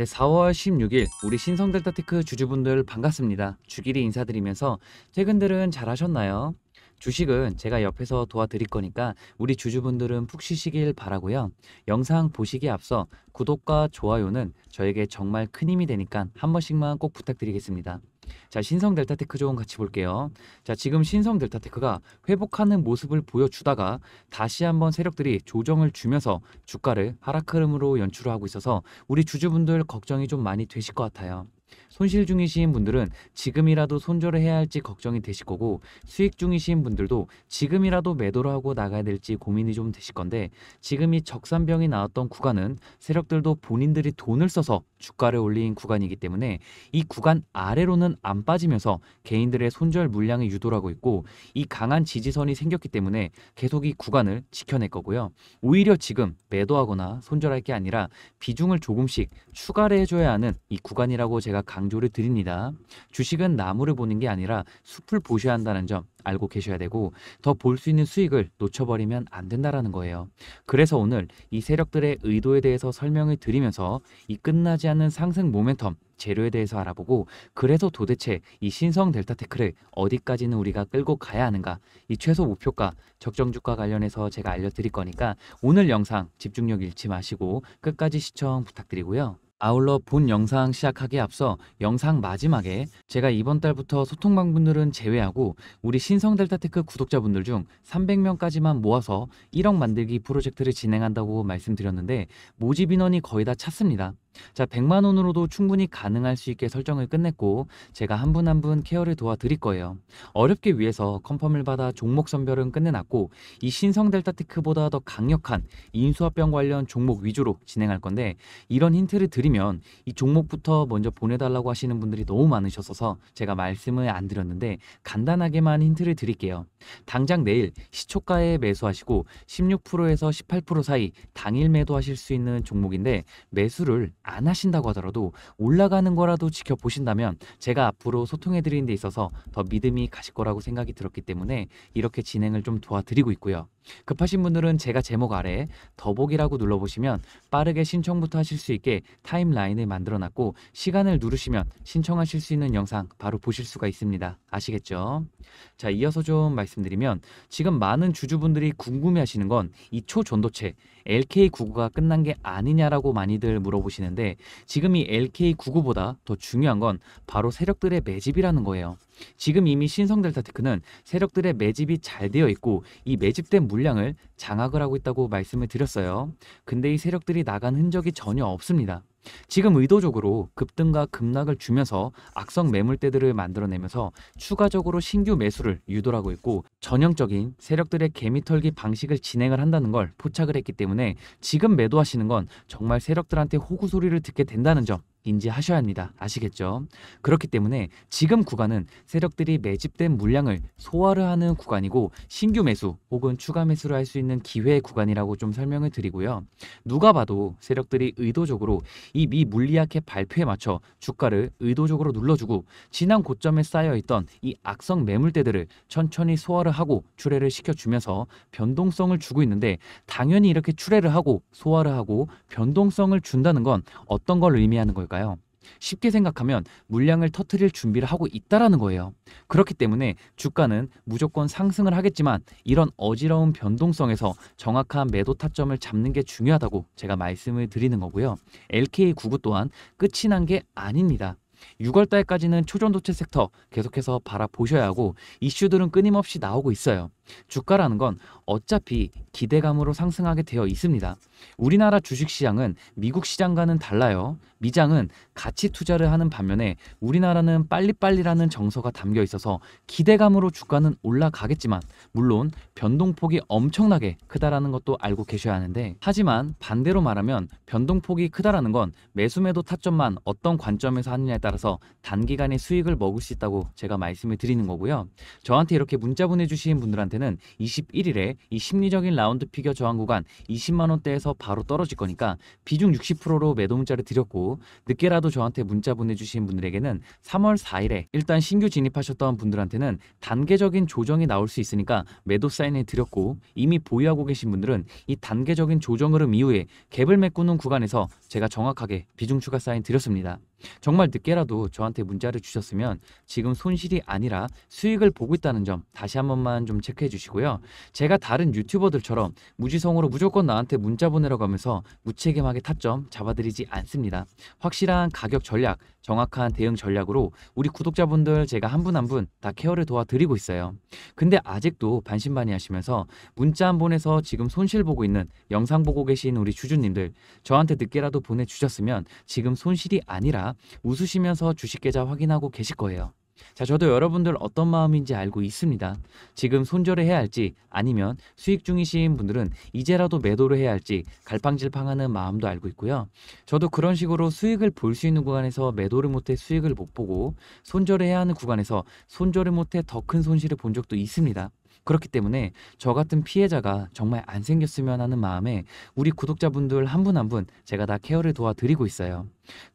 네, 4월 16일 우리 신성델타테크 주주분들 반갑습니다. 주길이 인사드리면서 퇴근들은 잘 하셨나요? 주식은 제가 옆에서 도와드릴 거니까 우리 주주분들은 푹 쉬시길 바라고요. 영상 보시기에 앞서 구독과 좋아요는 저에게 정말 큰 힘이 되니까 한 번씩만 꼭 부탁드리겠습니다. 자 신성 델타테크 조언 같이 볼게요. 자 지금 신성 델타테크가 회복하는 모습을 보여주다가 다시 한번 세력들이 조정을 주면서 주가를 하락 흐름으로 연출 하고 있어서 우리 주주분들 걱정이 좀 많이 되실 것 같아요. 손실 중이신 분들은 지금이라도 손절을 해야 할지 걱정이 되실 거고 수익 중이신 분들도 지금이라도 매도를 하고 나가야 될지 고민이 좀 되실 건데 지금이 적산병이 나왔던 구간은 세력들도 본인들이 돈을 써서 주가를 올린 구간이기 때문에 이 구간 아래로는 안 빠지면서 개인들의 손절 물량이 유도하고 를 있고 이 강한 지지선이 생겼기 때문에 계속 이 구간을 지켜낼 거고요. 오히려 지금 매도하거나 손절할 게 아니라 비중을 조금씩 추가를 해줘야 하는 이 구간이라고 제가 제가 강조를 드립니다. 주식은 나무를 보는 게 아니라 숲을 보셔야 한다는 점 알고 계셔야 되고 더 볼 수 있는 수익을 놓쳐버리면 안 된다라는 거예요. 그래서 오늘 이 세력들의 의도에 대해서 설명을 드리면서 이 끝나지 않는 상승 모멘텀 재료에 대해서 알아보고 그래서 도대체 이 신성 델타테크를 어디까지는 우리가 끌고 가야 하는가 이 최소 목표가 적정주가 관련해서 제가 알려드릴 거니까 오늘 영상 집중력 잃지 마시고 끝까지 시청 부탁드리고요. 아울러 본 영상 시작하기에 앞서 영상 마지막에 제가 이번 달부터 소통방 분들은 제외하고 우리 신성 델타테크 구독자분들 중 300명까지만 모아서 1억 만들기 프로젝트를 진행한다고 말씀드렸는데 모집 인원이 거의 다 찼습니다. 자, 100만 원으로도 충분히 가능할 수 있게 설정을 끝냈고 제가 한 분 한 분 케어를 도와드릴 거예요. 어렵게 위해서 컨펌을 받아 종목 선별은 끝내놨고 이 신성 델타테크보다 더 강력한 인수합병 관련 종목 위주로 진행할 건데 이런 힌트를 드리면 이 종목부터 먼저 보내달라고 하시는 분들이 너무 많으셔서 제가 말씀을 안 드렸는데 간단하게만 힌트를 드릴게요. 당장 내일 시초가에 매수하시고 16%에서 18% 사이 당일 매도하실 수 있는 종목인데 매수를 안 하신다고 하더라도 올라가는 거라도 지켜보신다면 제가 앞으로 소통해 드리는 데 있어서 더 믿음이 가실 거라고 생각이 들었기 때문에 이렇게 진행을 좀 도와드리고 있고요. 급하신 분들은 제가 제목 아래에 더보기라고 눌러보시면 빠르게 신청부터 하실 수 있게 타임라인을 만들어놨고 시간을 누르시면 신청하실 수 있는 영상 바로 보실 수가 있습니다. 아시겠죠? 자 이어서 좀 말씀드리면 지금 많은 주주분들이 궁금해하시는 건 이 초 전도체 LK99가 끝난 게 아니냐라고 많이들 물어보시는데 지금 이 LK99보다 더 중요한 건 바로 세력들의 매집이라는 거예요. 지금 이미 신성 델타테크는 세력들의 매집이 잘 되어 있고 이 매집된 물량을 장악을 하고 있다고 말씀을 드렸어요. 근데 이 세력들이 나간 흔적이 전혀 없습니다. 지금 의도적으로 급등과 급락을 주면서 악성 매물대들을 만들어내면서 추가적으로 신규 매수를 유도하고 있고 전형적인 세력들의 개미털기 방식을 진행을 한다는 걸 포착을 했기 때문에 지금 매도하시는 건 정말 세력들한테 호구 소리를 듣게 된다는 점 인지하셔야 합니다. 아시겠죠? 그렇기 때문에 지금 구간은 세력들이 매집된 물량을 소화를 하는 구간이고 신규 매수 혹은 추가 매수를 할 수 있는 기회의 구간이라고 좀 설명을 드리고요. 누가 봐도 세력들이 의도적으로 이 미물리학의 발표에 맞춰 주가를 의도적으로 눌러주고 지난 고점에 쌓여있던 이 악성 매물대들을 천천히 소화를 하고 출회를 시켜주면서 변동성을 주고 있는데 당연히 이렇게 출회를 하고 소화를 하고 변동성을 준다는 건 어떤 걸 의미하는 걸까요? 걸까요? 쉽게 생각하면 물량을 터트릴 준비를 하고 있다라는 거예요. 그렇기 때문에 주가는 무조건 상승을 하겠지만 이런 어지러운 변동성에서 정확한 매도 타점을 잡는 게 중요하다고 제가 말씀을 드리는 거고요. LK99 또한 끝이 난 게 아닙니다. 6월 달까지는 초전도체 섹터 계속해서 바라보셔야 하고 이슈들은 끊임없이 나오고 있어요. 주가라는 건 어차피 기대감으로 상승하게 되어 있습니다. 우리나라 주식시장은 미국 시장과는 달라요. 미장은 가치 투자를 하는 반면에 우리나라는 빨리빨리라는 정서가 담겨 있어서 기대감으로 주가는 올라가겠지만 물론 변동폭이 엄청나게 크다라는 것도 알고 계셔야 하는데 하지만 반대로 말하면 변동폭이 크다라는 건 매수매도 타점만 어떤 관점에서 하느냐에 따라서 단기간에 수익을 먹을 수 있다고 제가 말씀을 드리는 거고요. 저한테 이렇게 문자 보내주신 분들한테 포인트는 21일에 이 심리적인 라운드 피겨 저항 구간 20만원대에서 바로 떨어질 거니까 비중 60%로 매도 문자를 드렸고 늦게라도 저한테 문자 보내주신 분들에게는 3월 4일에 일단 신규 진입하셨던 분들한테는 단계적인 조정이 나올 수 있으니까 매도 사인을 드렸고 이미 보유하고 계신 분들은 이 단계적인 조정 흐름 이후에 갭을 메꾸는 구간에서 제가 정확하게 비중 추가 사인 드렸습니다. 정말 늦게라도 저한테 문자를 주셨으면 지금 손실이 아니라 수익을 보고 있다는 점 다시 한 번만 좀 체크해 주시고요. 제가 다른 유튜버들처럼 무지성으로 무조건 나한테 문자 보내라고 하면서 무책임하게 타점 잡아드리지 않습니다. 확실한 가격 전략, 정확한 대응 전략으로 우리 구독자분들 제가 한 분 한 분 다 케어를 도와드리고 있어요. 근데 아직도 반신반의 하시면서 문자 한 번에서 지금 손실 보고 있는 영상 보고 계신 우리 주주님들 저한테 늦게라도 보내주셨으면 지금 손실이 아니라 웃으시면서 주식 계좌 확인하고 계실 거예요. 자, 저도 여러분들 어떤 마음인지 알고 있습니다. 지금 손절을 해야 할지 아니면 수익 중이신 분들은 이제라도 매도를 해야 할지 갈팡질팡하는 마음도 알고 있고요. 저도 그런 식으로 수익을 볼 수 있는 구간에서 매도를 못해 수익을 못 보고 손절을 해야 하는 구간에서 손절을 못해 더 큰 손실을 본 적도 있습니다. 그렇기 때문에 저 같은 피해자가 정말 안 생겼으면 하는 마음에 우리 구독자분들 한분 한분 한 분 제가 다 케어를 도와드리고 있어요.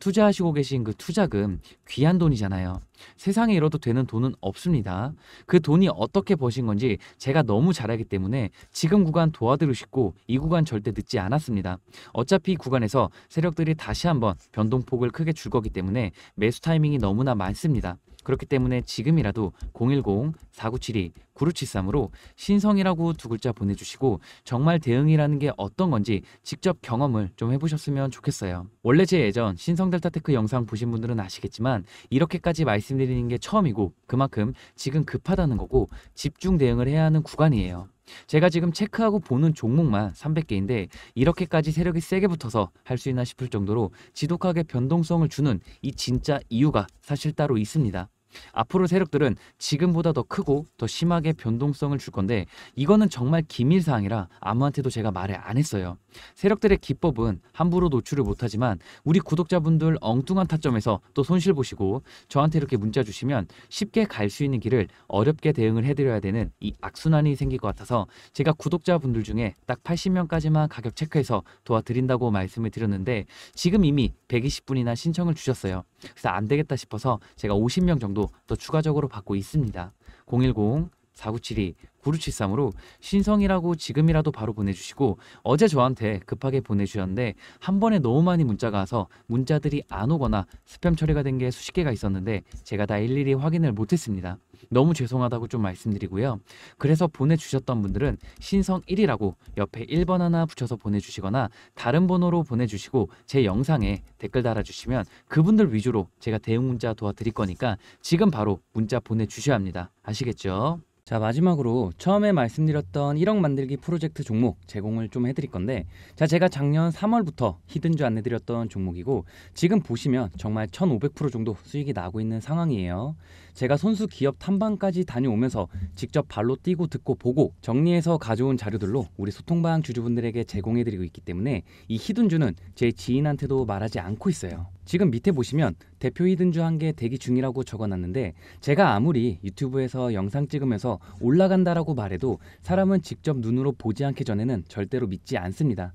투자하시고 계신 그 투자금 귀한 돈이잖아요. 세상에 잃어도 되는 돈은 없습니다. 그 돈이 어떻게 버신 건지 제가 너무 잘 알기 때문에 지금 구간 도와드리고 싶고 이 구간 절대 늦지 않았습니다. 어차피 이 구간에서 세력들이 다시 한번 변동폭을 크게 줄 거기 때문에 매수 타이밍이 너무나 많습니다. 그렇기 때문에 지금이라도 010-4972-9673으로 신성이라고 두 글자 보내주시고 정말 대응이라는 게 어떤 건지 직접 경험을 좀 해보셨으면 좋겠어요. 원래 제 예전 신성델타테크 영상 보신 분들은 아시겠지만 이렇게까지 말씀드리는 게 처음이고 그만큼 지금 급하다는 거고 집중 대응을 해야 하는 구간이에요. 제가 지금 체크하고 보는 종목만 300개인데 이렇게까지 세력이 세게 붙어서 할 수 있나 싶을 정도로 지독하게 변동성을 주는 이 진짜 이유가 사실 따로 있습니다. 앞으로 세력들은 지금보다 더 크고 더 심하게 변동성을 줄 건데 이거는 정말 기밀 사항이라 아무한테도 제가 말을 안 했어요. 세력들의 기법은 함부로 노출을 못하지만 우리 구독자분들 엉뚱한 타점에서 또 손실 보시고 저한테 이렇게 문자 주시면 쉽게 갈 수 있는 길을 어렵게 대응을 해드려야 되는 이 악순환이 생길 것 같아서 제가 구독자분들 중에 딱 80명까지만 가격 체크해서 도와드린다고 말씀을 드렸는데 지금 이미 120분이나 신청을 주셨어요. 그래서 안 되겠다 싶어서 제가 50명 정도 더 추가적으로 받고 있습니다. 010 4972-9673으로 신성이라고 지금이라도 바로 보내주시고 어제 저한테 급하게 보내주셨는데 한 번에 너무 많이 문자가 와서 문자들이 안 오거나 스팸 처리가 된 게 수십 개가 있었는데 제가 다 일일이 확인을 못했습니다. 너무 죄송하다고 좀 말씀드리고요. 그래서 보내주셨던 분들은 신성 1이라고 옆에 1번 하나 붙여서 보내주시거나 다른 번호로 보내주시고 제 영상에 댓글 달아주시면 그분들 위주로 제가 대응 문자 도와드릴 거니까 지금 바로 문자 보내주셔야 합니다. 아시겠죠? 자 마지막으로 처음에 말씀드렸던 1억 만들기 프로젝트 종목 제공을 좀 해드릴 건데 자 제가 작년 3월부터 히든주 안내드렸던 종목이고 지금 보시면 정말 1500% 정도 수익이 나고 있는 상황이에요 제가 손수 기업 탐방까지 다녀오면서 직접 발로 뛰고 듣고 보고 정리해서 가져온 자료들로 우리 소통방 주주분들에게 제공해드리고 있기 때문에 이 히든주는 제 지인한테도 말하지 않고 있어요 지금 밑에 보시면 대표 이든주한 개 대기 중이라고 적어놨는데 제가 아무리 유튜브에서 영상 찍으면서 올라간다라고 말해도 사람은 직접 눈으로 보지 않기 전에는 절대로 믿지 않습니다.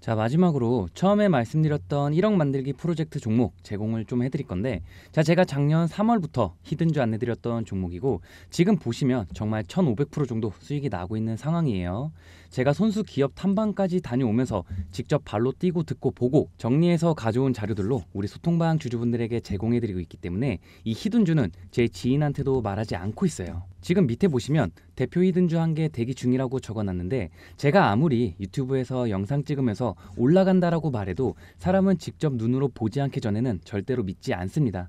자 마지막으로 처음에 말씀드렸던 1억 만들기 프로젝트 종목 제공을 좀 해드릴 건데 자 제가 작년 3월부터 히든주 안내드렸던 종목이고 지금 보시면 정말 1500% 정도 수익이 나고 있는 상황이에요 제가 선수 기업 탐방까지 다녀오면서 직접 발로 뛰고 듣고 보고 정리해서 가져온 자료들로 우리 소통방 주주분들에게 제공해드리고 있기 때문에 이 히든주는 제 지인한테도 말하지 않고 있어요. 지금 밑에 보시면 대표 히든주 한 개 대기 중이라고 적어놨는데 제가 아무리 유튜브에서 영상 찍으면서 올라간다라고 말해도 사람은 직접 눈으로 보지 않기 전에는 절대로 믿지 않습니다.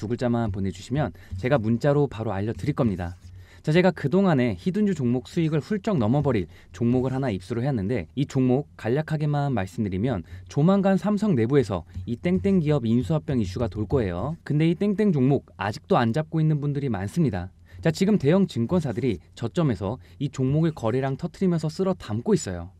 두 글자만 보내주시면 제가 문자로 바로 알려드릴 겁니다. 자, 제가 그동안에 히든주 종목 수익을 훌쩍 넘어버릴 종목을 하나 입수를 했는데 이 종목 간략하게만 말씀드리면 조만간 삼성 내부에서 이 땡땡 기업 인수합병 이슈가 돌 거예요. 근데 이 땡땡 종목 아직도 안 잡고 있는 분들이 많습니다. 자, 지금 대형 증권사들이 저점에서 이종목을 거래량 터트리면서 쓸어 담고 있어요.